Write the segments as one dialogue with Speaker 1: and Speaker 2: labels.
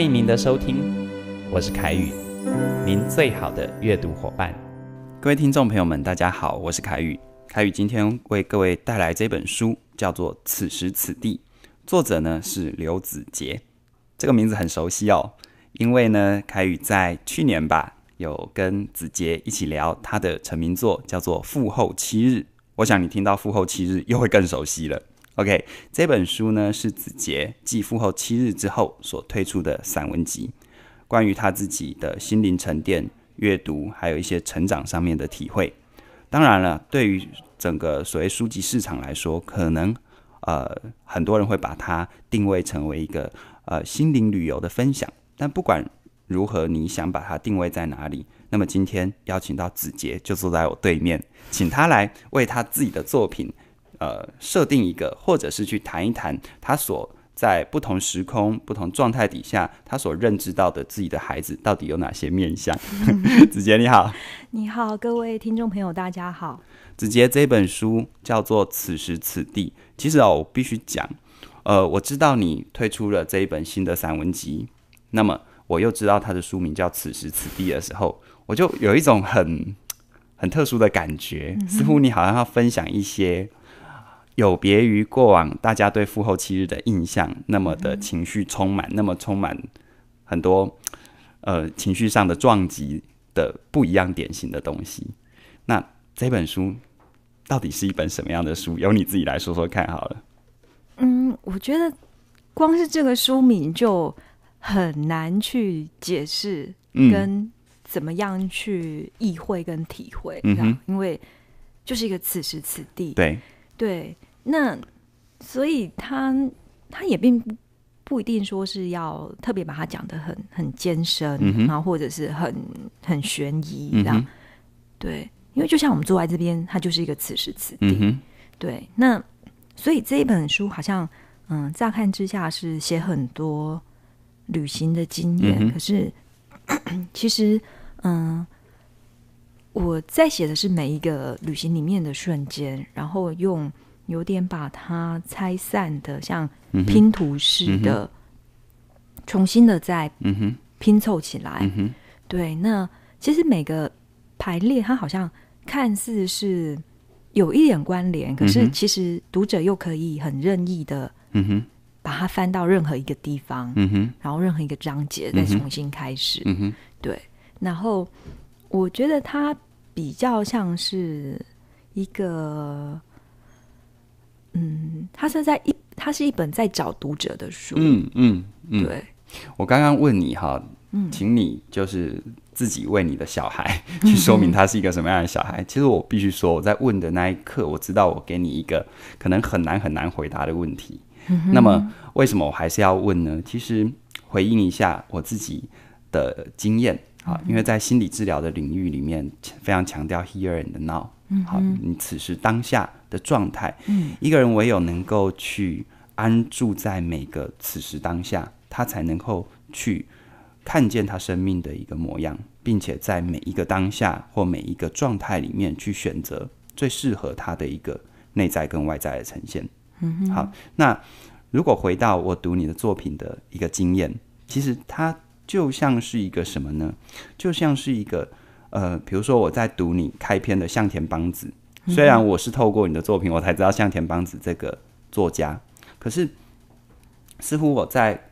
Speaker 1: 欢迎您的收听，我是凯宇，您最好的阅读伙伴。各位听众朋友们，大家好，我是凯宇。凯宇今天为各位带来这本书，叫做《此时此地》，作者呢是刘子杰。这个名字很熟悉哦，因为呢，凯宇在去年吧，有跟子杰一起聊他的成名作，叫做《复后七日》。我想你听到《复后七日》又会更熟悉了。OK，这本书呢是子杰继父后七日之后所推出的散文集，关于他自己的心灵沉淀、阅读，还有一些成长上面的体会。当然了，对于整个所谓书籍市场来说，可能呃很多人会把它定位成为一个呃心灵旅游的分享。但不管如何，你想把它定位在哪里，那么今天邀请到子杰就坐在我对面，请他来为他自己的作品。呃，设定一个，或者是去谈一谈他所在不同时空、不同状态底下，他所认知到的自己的孩子到底有哪些面相。子杰你好，
Speaker 2: 你好，各位听众朋友，大家好。
Speaker 1: 子杰这本书叫做《此时此地》。其实哦，我必须讲，呃，我知道你推出了这一本新的散文集，那么我又知道他的书名叫《此时此地》的时候，我就有一种很很特殊的感觉，似乎你好像要分享一些。有别于过往大家对复后七日的印象，那么的情绪充满，那么充满很多呃情绪上的撞击的不一样典型的东西。那这本书到底是一本什么样的书？由你自己来说说看好了。
Speaker 2: 嗯，我觉得光是这个书名就很难去解释跟怎么样去意会跟体会，嗯、因为就是一个此时此地，对对。那，所以他他也并不不一定说是要特别把它讲的很很艰深，然后或者是很很悬疑这样。对，因为就像我们坐在这边，它就是一个此时此地。对，那所以这一本书好像，嗯，乍看之下是写很多旅行的经验，可是 其实，嗯，我在写的是每一个旅行里面的瞬间，然后用。有点把它拆散的，像拼图式的，重新的再拼凑起来。对，那其实每个排列，它好像看似是有一点关联，可是其实读者又可以很任意的，把它翻到任何一个地方，然后任何一个章节再重新开始。对，然后我觉得它比较像是一个。嗯，他是在一，他是一本在找读者的书。嗯
Speaker 1: 嗯，对。我刚刚问你哈，请你就是自己为你的小孩 去说明他是一个什么样的小孩。其实我必须说，我在问的那一刻，我知道我给你一个可能很难很难回答的问题。那么为什么我还是要问呢？其实回应一下我自己的经验啊，因为在心理治疗的领域里面，非常强调 here and now。好，你此时当下的状态，一个人唯有能够去安住在每个此时当下，他才能够去看见他生命的一个模样，并且在每一个当下或每一个状态里面去选择最适合他的一个内在跟外在的呈现。嗯好，那如果回到我读你的作品的一个经验，其实它就像是一个什么呢？就像是一个。呃，比如说我在读你开篇的向田邦子，虽然我是透过你的作品我才知道向田邦子这个作家，可是似乎我在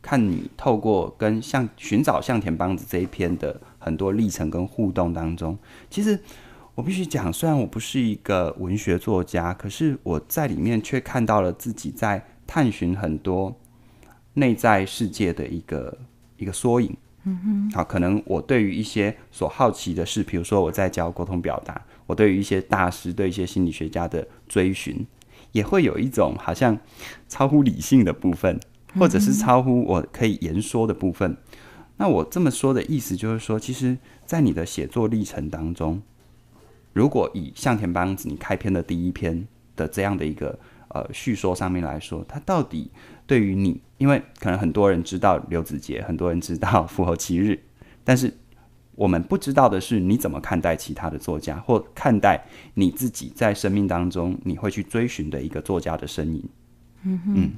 Speaker 1: 看你透过跟向寻找向田邦子这一篇的很多历程跟互动当中，其实我必须讲，虽然我不是一个文学作家，可是我在里面却看到了自己在探寻很多内在世界的一个一个缩影。
Speaker 3: 嗯好，
Speaker 1: 可能我对于一些所好奇的事，比如说我在教沟通表达，我对于一些大师、对一些心理学家的追寻，也会有一种好像超乎理性的部分，或者是超乎我可以言说的部分。那我这么说的意思就是说，其实，在你的写作历程当中，如果以向田邦子你开篇的第一篇的这样的一个。呃，叙说上面来说，他到底对于你，因为可能很多人知道刘子杰，很多人知道复 合七日，但是我们不知道的是，你怎么看待其他的作家，或看待你自己在生命当中你会去追寻的一个作家的身影？
Speaker 2: 嗯嗯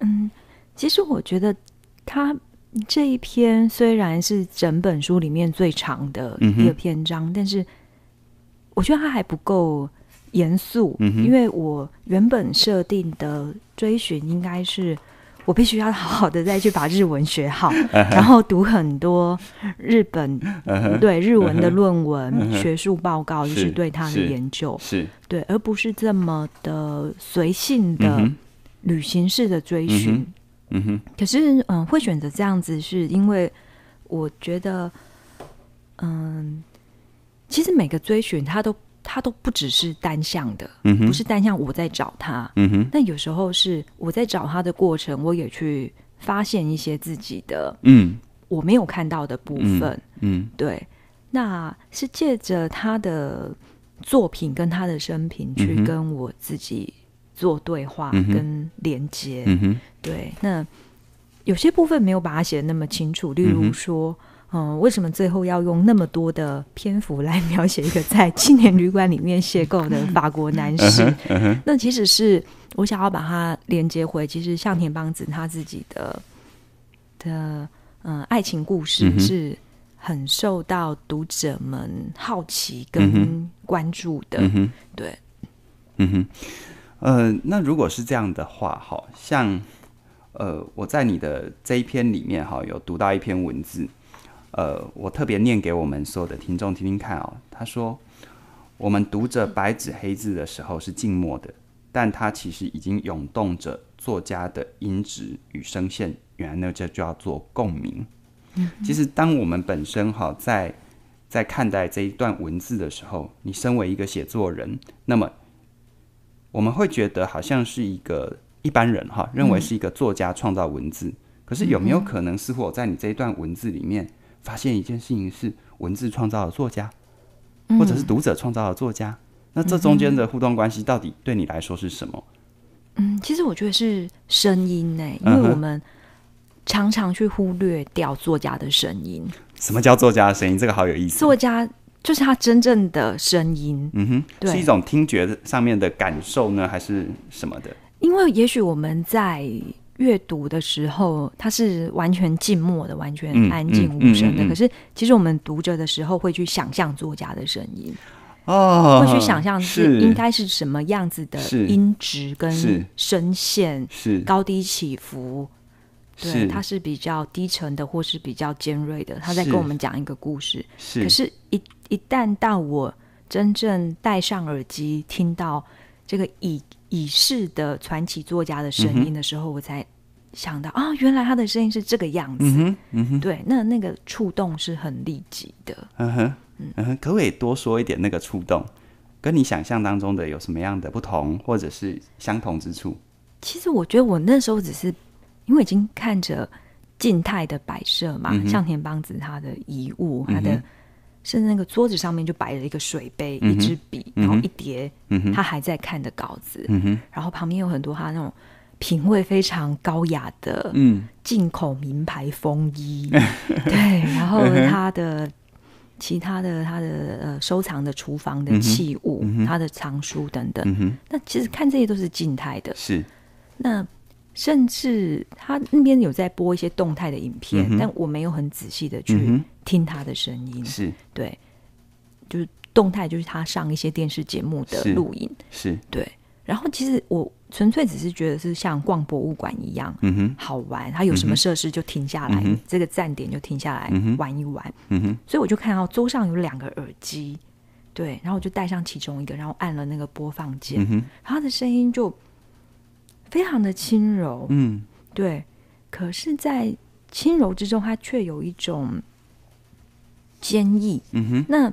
Speaker 2: 嗯，其实我觉得他这一篇虽然是整本书里面最长的一个篇章，但是我觉得他还不够。严肃，因为我原本设定的追寻应该是，我必须要好好的再去把日文学好，然后读很多日本
Speaker 3: 对日文的论文、学
Speaker 2: 术报告，就是对他的研究，是对，而不是这么的随性的旅行式的追寻。嗯可是嗯，会选择这样子，是因为我觉得，嗯，其实每个追寻他都。他都不只是单向的，不是单向我在找他。嗯哼。那有时候是我在找他的过程，我也去发现一些自己的，嗯，我没有看到的部分。嗯，对。那是借着他的作品跟他的生平去跟我自己做对话跟连接。嗯哼。对，那有些部分没有把它写的那么清楚，例如说。嗯，为什么最后要用那么多的篇幅来 描写一个在青年旅馆里面邂逅的法国男士？那其实是我想要把它连接回，其实向田邦子他自己的的嗯爱情故事是很受到读者们好奇跟关注的。对，
Speaker 3: 嗯哼，
Speaker 1: 呃，那如果是这样的话，好像呃，我在你的这一篇里面哈，有读到一篇文字。呃，我特别念给我们所有的听众听听看哦。他说：“我们读着白纸黑字的时候是静默的，但他其实已经涌动着作家的音质与声线。原来呢，这就叫做共鸣。其实，当我们本身哈在在看待这一段文字的时候，你身为一个写作人，那么我们会觉得好像是一个一般人哈，认为是一个作家创造文字。可是有没有可能，似乎我在你这一段文字里面？”发现一件事情是文字创造的作家，或者是读者创造的作家，那这中间的互动关系到底对你来说是什么？
Speaker 2: 嗯，其实我觉得是声音呢，因为我们常常去忽略掉作家的声音。
Speaker 1: 什么叫作家的声音？这个好有意思。
Speaker 2: 作家就是他真正的声音。
Speaker 1: 嗯哼，是一种听觉上面的感受呢，还是什么的？
Speaker 2: 因为也许我们在。阅读的时候，它是完全静默的，完全安静无声的。可是，其实我们读着的时候，会去想象作家的声音
Speaker 3: 哦，会去想象是应该
Speaker 2: 是什么样子的音质跟声线，是高低起伏。对，它是比较低沉的，或是比较尖锐的。他在跟我们讲一个故事。是可是，一一旦到我真正戴上耳机，听到这个已已逝的传奇作家的声音的时候，我才。想到啊，原来他的声音是这个样子。嗯
Speaker 3: 哼，嗯哼，对，
Speaker 2: 那那个触动是很立即的。
Speaker 1: 嗯哼，嗯哼，可不可以多说一点那个触动，跟你想象当中的有什么样的不同，或者是相同之处？
Speaker 2: 其实我觉得我那时候只是因为已经看着静态的摆设嘛，向田邦子他的遗物，他的甚至那个桌子上面就摆了一个水杯、一支笔，然后一叠他还在看的稿子。嗯然后旁边有很多他那种。品味非常高雅的嗯，进口名牌风衣，对，然后他的其他的他的呃收藏的厨房的器物，他的藏书等等，那其实看这些都是静态的，是。那甚至他那边有在播一些动态的影片，但我没有很仔细的去听他的声音，是对。就是动态就是他上一些电视节目的录影，是对。然后其实我。纯粹只是觉得是像逛博物馆一样好玩，它有什么设施就停下来，这个站点就停下来玩一玩。所以我就看到桌上有两个耳机，对，然后我就戴上其中一个，然后按了那个播放键，然后他的声音就非常的轻柔，嗯，对。可是，在轻柔之中，它却有一种坚毅。嗯哼，那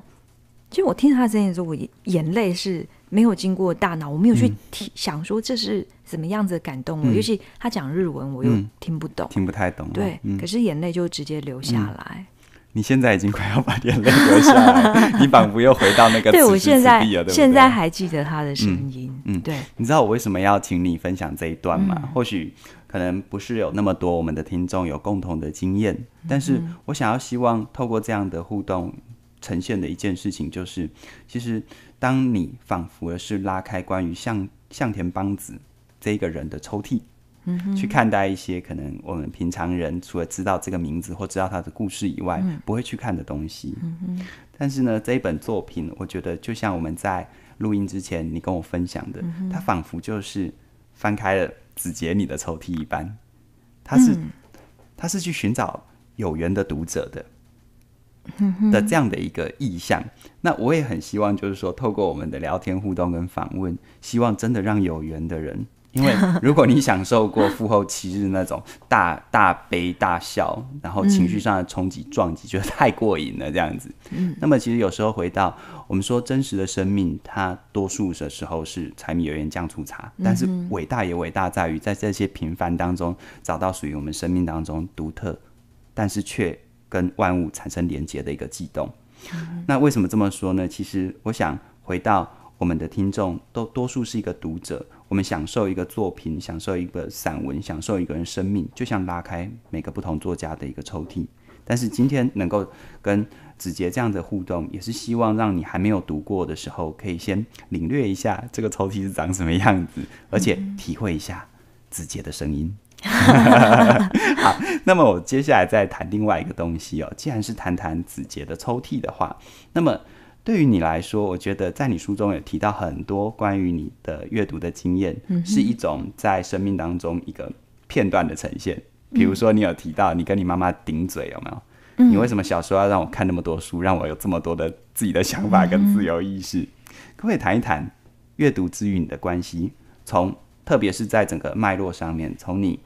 Speaker 2: 其实我听他的声音的时候，我眼泪是。没有经过大脑，我没有去想说这是怎么样子的感动。尤其他讲日文，我又听不懂，
Speaker 1: 听不太懂。对，可是
Speaker 2: 眼泪就直接流下来。
Speaker 1: 你现在已经快要把眼泪流下来，你仿佛又回到那个。对，我现在现在
Speaker 2: 还记得他的声音。嗯，对。
Speaker 1: 你知道我为什么要请你分享这一段吗？或许可能不是有那么多我们的听众有共同的经验，但是我想要希望透过这样的互动。呈现的一件事情就是，其实当你仿佛是拉开关于向向田邦子这个人的抽屉，去看待一些可能我们平常人除了知道这个名字或知道他的故事以外不会去看的东西。嗯但是呢，这一本作品，我觉得就像我们在录音之前你跟我分享的，它仿佛就是翻开了子杰你的抽屉一般，他是他是去寻找有缘的读者的。的这样的一个意向，那我也很希望，就是说，透过我们的聊天互动跟访问，希望真的让有缘的人，因为如果你享受过复后七日那种大 大悲大笑，然后情绪上的冲击撞击，觉得太过瘾了这样子，那么其实有时候回到我们说真实的生命，它多数的时候是柴米油盐酱醋茶，但是伟大也伟大在于在这些平凡当中找到属于我们生命当中独特，但是却。跟万物产生连接的一个悸动。那为什么这么说呢？其实我想回到我们的听众，都多数是一个读者。我们享受一个作品，享受一个散文，享受一个人生命，就像拉开每个不同作家的一个抽屉。但是今天能够跟子杰这样的互动，也是希望让你还没有读过的时候，可以先领略一下这个抽屉是长什么样子，而且体会一下子杰的声音。
Speaker 3: 好，
Speaker 1: 那么我接下来再谈另外一个东西哦。既然是谈谈子杰的抽屉的话，那么对于你来说，我觉得在你书中有提到很多关于你的阅读的经验，是一种在生命当中一个片段的呈现。比如说，你有提到你跟你妈妈顶嘴有没有？你为什么小时候要让我看那么多书，让我有这么多的自己的想法跟自由意识？可以谈一谈阅读之于你的关系，从。特别是在整个脉络上面，从你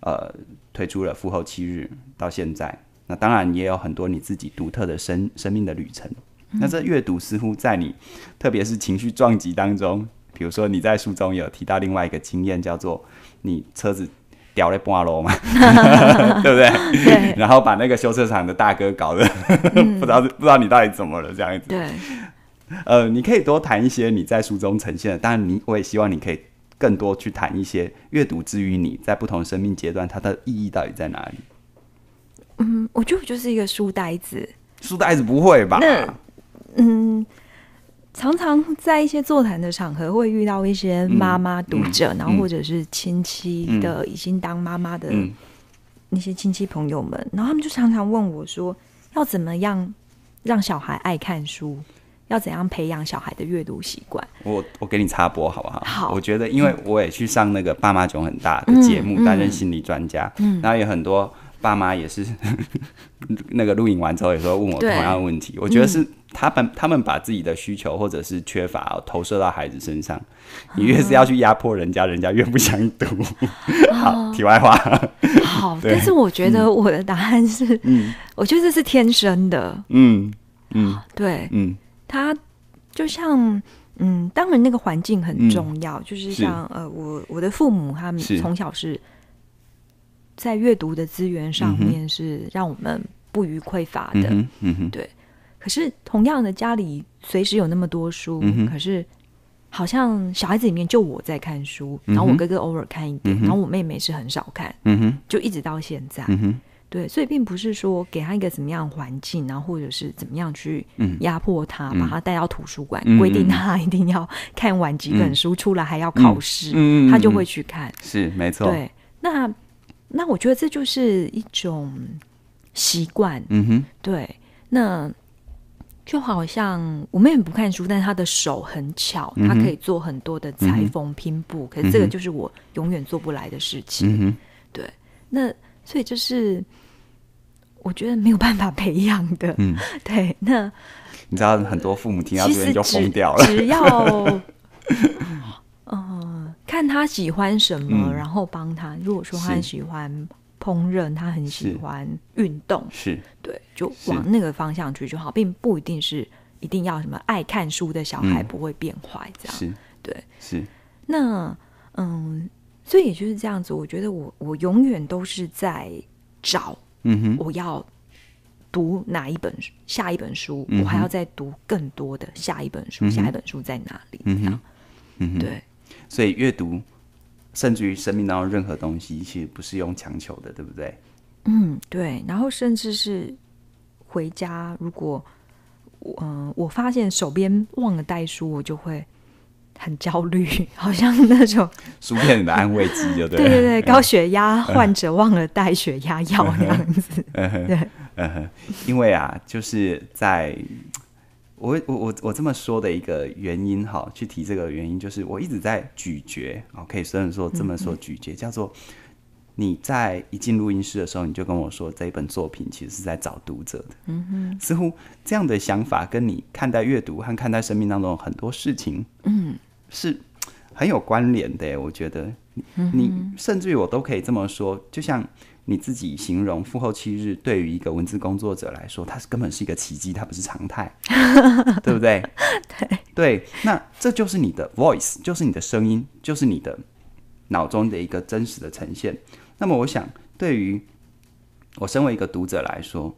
Speaker 1: 呃推出了复后七日到现在，那当然也有很多你自己独特的生生命的旅程。那这阅读似乎在你，特别是情绪撞击当中，比如说你在书中有提到另外一个经验，叫做你车子掉了半路嘛，对不对？对。然后把那个修车厂的大哥搞得 不知道不知道你到底怎么了这样子。对。呃，你可以多谈一些你在书中呈现的，当然你我也希望你可以。更多去谈一些阅读之于你在不同生命阶段它的意义到底在哪里？
Speaker 2: 嗯，我觉得我就是一个书呆子。
Speaker 1: 书呆子不会吧？那
Speaker 2: 嗯，常常在一些座谈的场合会遇到一些妈妈读者，然后或者是亲戚的已经当妈妈的那些亲戚朋友们，然后他们就常常问我说，要怎么样让小孩爱看书？要怎样培养小孩的阅读习惯？
Speaker 1: 我我给你插播好不好？好，我觉得因为我也去上那个《爸妈囧很大》的节目，担任心理专家，然后有很多爸妈也是 那个录影完之后，也说问我同样的问题。我觉得是他们他们把自己的需求或者是缺乏投射到孩子身上，你越是要去压迫人家，人家越不想读。好，题外话。好，
Speaker 2: 但是我觉得我的答案是，嗯，我觉得是天生的。
Speaker 3: 嗯嗯，对，嗯。
Speaker 2: 他就像，嗯，当然那个环境很重要，就是像呃，我我的父母他们从小是在阅读的资源上面是让我们不予匮乏的，对。可是同样的家里随时有那么多书，可是好像小孩子里面就我在看书，然后我哥哥偶尔看一点，然后我妹妹是很少看，就一直到现在。对，所以并不是说给他一个怎么样环境，然后或者是怎么样去压迫他，把他带到图书馆，规定他一定要看完几本书，出来还要考试，他就会去看。
Speaker 1: 是，没错。对，
Speaker 2: 那那我觉得这就是一种习惯。嗯哼。对，那就好像我妹妹不看书，但她的手很巧，她可以做很多的裁缝拼布，可是这个就是我永远做不来的事情。嗯对，那。所以就是，我觉得没有办法培养的。嗯，对。那你知道很多父母听到这
Speaker 1: 边就疯掉了。只要，
Speaker 2: 嗯，看他喜欢什么，然后帮他。如果说他喜欢烹饪，他很喜欢运动，是对，就往那个方向去就好，并不一定是一定要什么爱看书的小孩不会变坏这样。
Speaker 3: 是，对，是。
Speaker 2: 那嗯。所以也就是这样子，我觉得我我永远都是在找，嗯哼，我要读哪一本下一本书，我还要再读更多的下一本书，下一本书在哪
Speaker 3: 里？嗯哼，嗯哼，对。
Speaker 1: 所以阅读，甚至于生命当中任何东西，其实不是用强求的，对不对？
Speaker 2: 嗯，对。然后甚至是回家，如果我嗯我发现手边忘了带书，我就会。很焦虑，好像那种
Speaker 1: 薯 片的安慰剂，就对对对，高血压患
Speaker 2: 者忘了带血压药那样子。对，
Speaker 1: 因为啊，就是在我我我我这么说的一个原因哈，去提这个原因，就是我一直在咀嚼可以虽然说这么说咀嚼，叫做你在一进录音室的时候，你就跟我说这一本作品其实是在找读者的，嗯哼，似乎这样的想法跟你看待阅读和看待生命当中很多事情。是很有关联的，我觉得你甚至于我都可以这么说。就像你自己形容，复后七日对于一个文字工作者来说，它是根本是一个奇迹，它不是常态，对不对？对对，那这就是你的 voice，就是你的声音，就是你的脑中的一个真实的呈现。那么，我想对于我身为一个读者来说，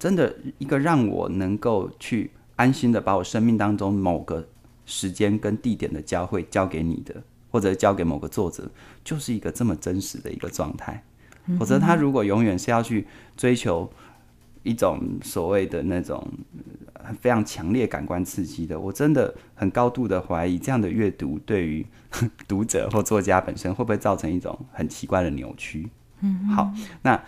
Speaker 1: 真的一个让我能够去安心的把我生命当中某个。时间跟地点的交汇交给你的，或者交给某个作者，就是一个这么真实的一个状态。否则，他如果永远是要去追求一种所谓的那种非常强烈感官刺激的，我真的很高度的怀疑这样的阅读对于 读者或作家本身会不会造成一种很奇怪的扭曲。嗯，好，那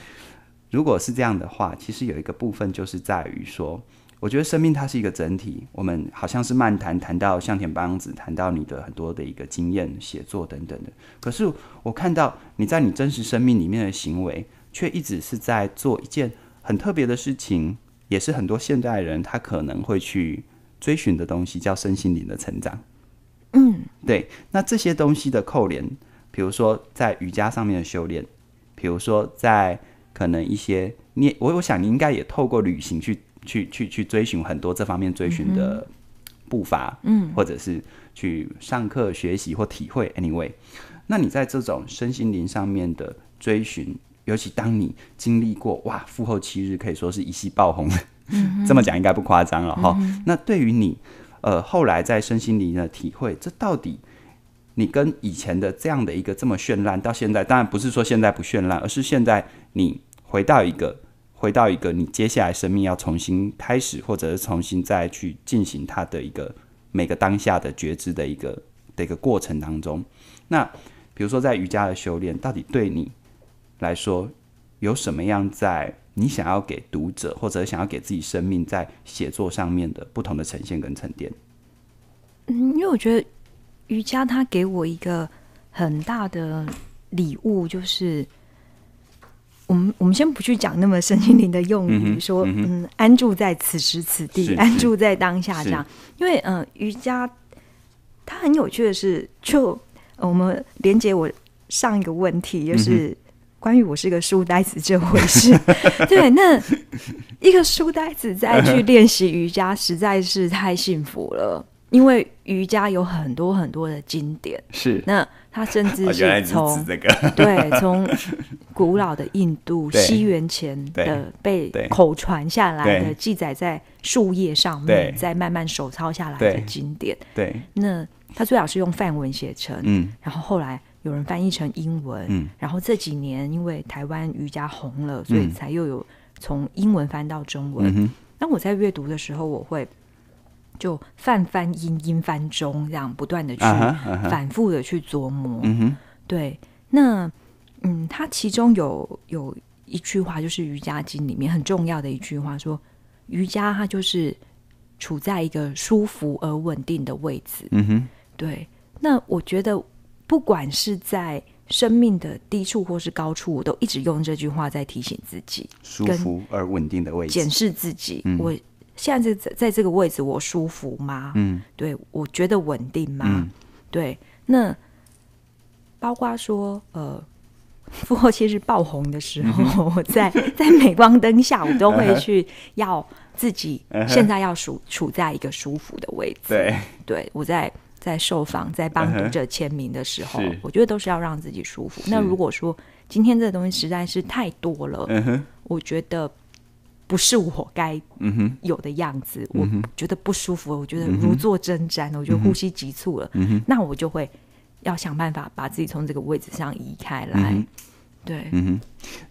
Speaker 1: 如果是这样的话，其实有一个部分就是在于说。我觉得生命它是一个整体。我们好像是漫谈谈到向田邦子，谈到你的很多的一个经验、写作等等的。可是我看到你在你真实生命里面的行为，却一直是在做一件很特别的事情，也是很多现代人他可能会去追寻的东西，叫身心灵的成长。嗯，对。那这些东西的扣连，比如说在瑜伽上面的修炼，比如说在可能一些你我，我想你应该也透过旅行去。去去去追寻很多这方面追寻的步伐，嗯，或者是去上课学习或体会。Anyway，那你在这种身心灵上面的追寻，尤其当你经历过哇，复后七日可以说是一夕爆红，嗯，这么讲应该不夸张了哈。那对于你，呃，后来在身心灵的体会，这到底你跟以前的这样的一个这么绚烂，到现在当然不是说现在不绚烂，而是现在你回到一个。回到一个你接下来生命要重新开始，或者是重新再去进行它的一个每个当下的觉知的一个的一个过程当中。那比如说在瑜伽的修炼，到底对你来说有什么样在你想要给读者或者想要给自己生命在写作上面的不同的呈现跟沉淀？
Speaker 2: 嗯，因为我觉得瑜伽它给我一个很大的礼物就是。我们我们先不去讲那么神心灵的用语，说嗯安住在此时此地，安住在当下这样，因为嗯瑜伽它很有趣的是，就我们连接我上一个问题，就是关于我是一个书呆子这回事，对，那一个书呆子再去练习瑜伽实在是太幸福了，因为瑜伽有很多很多的经典，是那。他甚至是从 对从古老的印度西元前的被口传下来的记载在树叶上面，再慢慢手抄下来的经典。对，那他最好是用范文写成，嗯，然后后来有人翻译成英文，嗯，然后这几年因为台湾瑜伽红了，所以才又有从英文翻到中文。那我在阅读的时候，我会。就泛翻阴阴翻中，这样不断的去反复的去琢磨。嗯对。那嗯，它其中有有一句话，就是瑜伽经里面很重要的一句话，说瑜伽它就是处在一个舒服而稳定的位置。嗯对。那我觉得，不管是在生命的低处或是高处，我都一直用这句话在提醒自己，舒服而稳定的位置，检视自己。我。现在在在这个位置，我舒服吗？嗯，对，我觉得稳定吗？对，那包括说，呃，复 后其实爆红的时候，我在在镁光灯下，我都会去要自己现在要处处在一个舒服的位置。对，对我在在受访、在帮读者签名的时候，我觉得都是要让自己舒服。那如果说今天这个东西实在是太多了，嗯我觉得。不是我该有的样子，我觉得不舒服，我觉得如坐针毡，我觉得呼吸急促了。那我就会要想办法把自己从这个位置上移开来。对，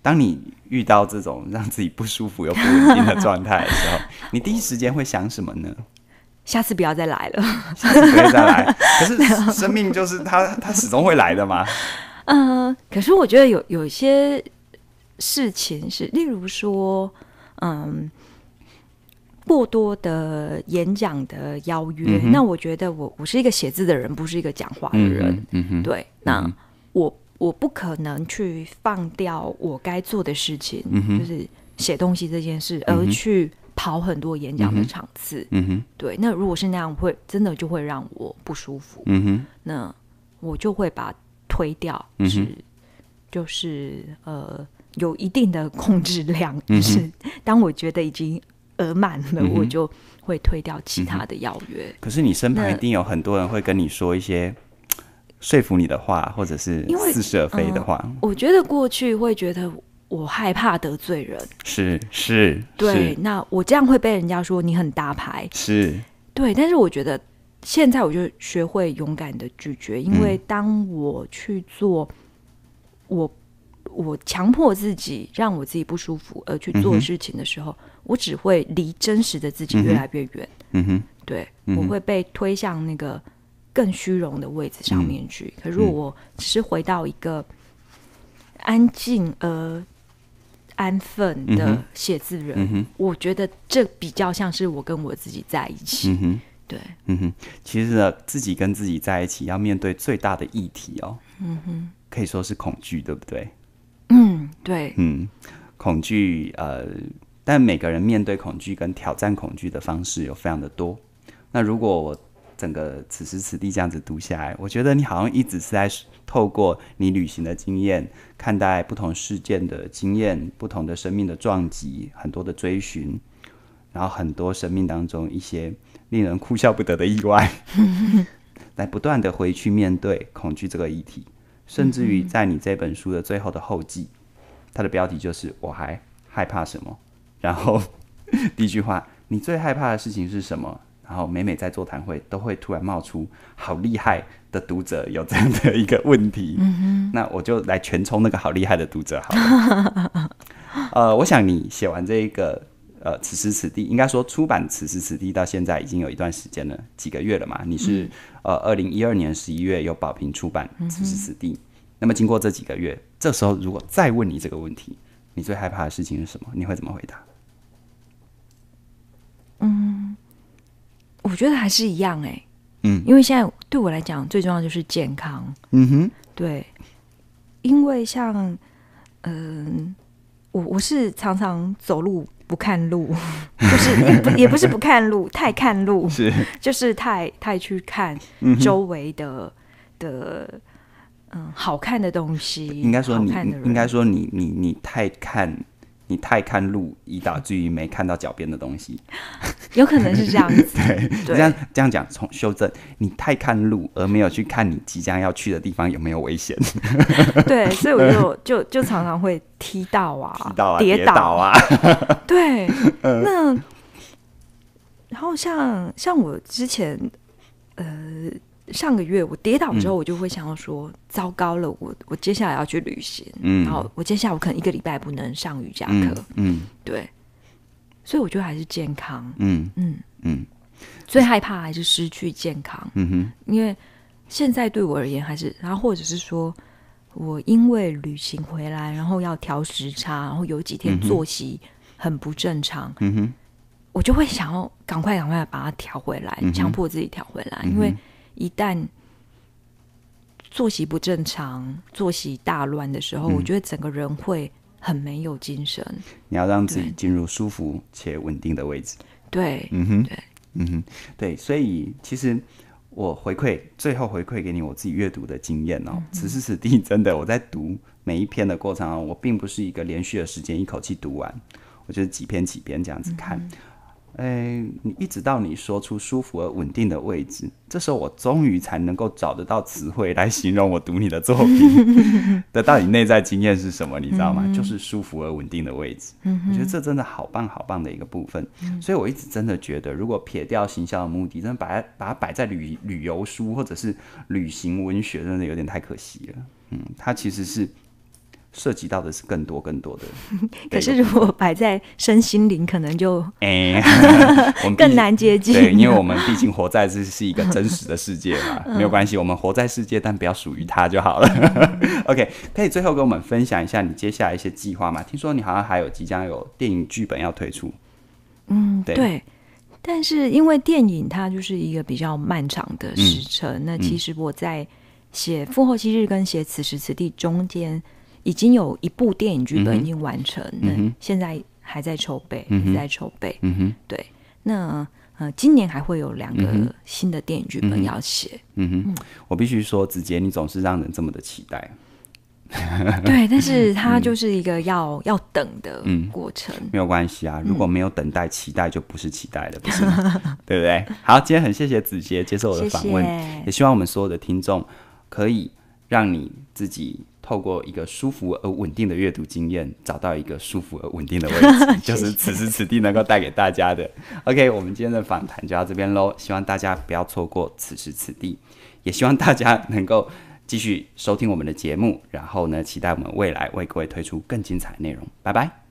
Speaker 1: 当你遇到这种 让自己不舒服又不稳定的状态时候，你第一时间会想什么呢？
Speaker 2: 下次不要再来了，下次不要再来。
Speaker 1: 可是生命就是它，它始终会来的嘛。
Speaker 2: 嗯，可是我觉得有有一些事情是，例如说。嗯，过多的演讲的邀约，那我觉得我我是一个写字的人，不是一个讲话的人。嗯哼，对，那我我不可能去放掉我该做的事情，嗯就是写东西这件事，而去跑很多演讲的场次。嗯哼，对，那如果是那样，会真的就会让我不舒服。嗯哼，那我就会把推掉。嗯就是呃。有一定的控制量，就是当我觉得已经额满了，我就会推掉其他的邀约。可是
Speaker 1: 你身旁一定有很多人会跟你说一些说服你的话，或者是似是而非的话。
Speaker 2: 我觉得过去会觉得我害怕得罪人，
Speaker 3: 是是，对。
Speaker 2: 那我这样会被人家说你很大牌，是，对。但是我觉得现在我就学会勇敢的拒绝，因为当我去做我。我强迫自己让我自己不舒服而去做事情的时候，我只会离真实的自己越来越远。嗯哼，对我会被推向那个更虚荣的位置上面去。可如果我只是回到一个安静而安分的写字人，我觉得这比较像是我跟我自己在一起。嗯哼，对。
Speaker 1: 嗯哼，其实呢，自己跟自己在一起要面对最大的议题哦，嗯哼，可以说是恐惧，对不对？
Speaker 2: 嗯，对，
Speaker 1: 嗯，恐惧，呃，但每个人面对恐惧跟挑战恐惧的方式有非常的多。那如果我整个此时此地这样子读下来，我觉得你好像一直是在透过你旅行的经验，看待不同事件的经验，不同的生命的撞击，很多的追寻，然后很多生命当中一些令人哭笑不得的意外，来 不断的回去面对恐惧这个议题。甚至于在你这本书的最后的后记，它的标题就是“我还害怕什么”。然后 第一句话，你最害怕的事情是什么？然后每每在座谈会都会突然冒出好厉害的读者有这样的一个问题。嗯那我就来全冲那个好厉害的读者好了。呃，我想你写完这一个。呃，此时此地应该说出版，此时此地到现在已经有一段时间了，几个月了嘛？你是呃，二零一二年十一月有宝平出版《此时此地》，那么经过这几个月，这时候如果再问你这个问题，你最害怕的事情是什么？你会怎么回答？
Speaker 3: 嗯，
Speaker 2: 我觉得还是一样哎，嗯，因为现在对我来讲最重要就是健康，嗯哼，对，因为像嗯，我我是常常走路。不看路，就是也不也不是不看路，太看路，是就是太太去看周围的的嗯好看的东西，应该说你应该
Speaker 1: 说你你你太看。你太看路，以至于没看到脚边的东西，
Speaker 3: 有可能是这样子。对，这
Speaker 1: 样这样讲，从修正，你太看路而没有去看你即将要去的地方有没有危险。对，所以我就
Speaker 2: 就就常常会踢到啊，跌倒啊，对。那然后像像我之前，呃。上个月我跌倒之后，我就会想要说糟糕了，我我接下来要去旅行，然后我接下来我可能一个礼拜不能上瑜伽课。嗯，对，所以我觉得还是健康。
Speaker 3: 嗯嗯嗯，
Speaker 2: 最害怕还是失去健康。嗯哼，因为现在对我而言还是，然后或者是说我因为旅行回来，然后要调时差，然后有几天作息很不正常。嗯哼，我就会想要赶快赶快把它调回来，强迫自己调回来，因为。一旦作息不正常、作息大乱的时候，我觉得整个人会很没有精神。
Speaker 1: 你要让自己进入舒服且稳定的位置。对，嗯哼，对，嗯哼，对。所以，其实我回馈最后回馈给你我自己阅读的经验哦。此时此地，真的我在读每一篇的过程，我并不是一个连续的时间一口气读完，我就是几篇几篇这样子看。哎，你一直到你说出舒服而稳定的位置，这时候我终于才能够找得到词汇来形容我读你的作品得 到你内在经验是什么，你知道吗？就是舒服而稳定的位置。我觉得这真的好棒好棒的一个部分。所以我一直真的觉得，如果撇掉行销的目的，真的把它把它摆在旅旅游书或者是旅行文学，真的有点太可惜了。嗯，它其实是。涉及到的是更多更多的，
Speaker 2: 可是如果摆在身心灵，可能就
Speaker 1: 更难接近。对，因为我们毕竟活在这是一个真实的世界嘛，没有关系，我们活在世界，但不要属于它就好了。OK，可以最后跟我们分享一下你接下来一些计划吗？听说你好像还有即将有电影剧本要推出。
Speaker 2: 嗯，对。但是因为电影它就是一个比较漫长的时程，那其实我在写复后期日跟写此时此地中间。已经有一部电影剧本已经完成，嗯、现在还在筹备，在筹备。嗯哼，对，那呃，今年还会有两个新的电影剧本要写。
Speaker 1: 嗯哼，我必须说，子杰，你总是让人这么的期待。对，但是
Speaker 2: 它就是一个要要等的
Speaker 1: 过程。没有关系啊，如果没有等待期待，就不是期待了，不是，对不对？好，今天很谢谢子杰接受我的访问，也希望我们所有的听众可以让你自己。透过一个舒服而稳定的阅读经验，找到一个舒服而稳定的位置，就是此时此地能够带给大家的。OK，我们今天的访谈就到这边喽，希望大家不要错过此时此地，也希望大家能够继续收听我们的节目，然后呢，期待我们未来为各位推出更精彩内容。拜拜。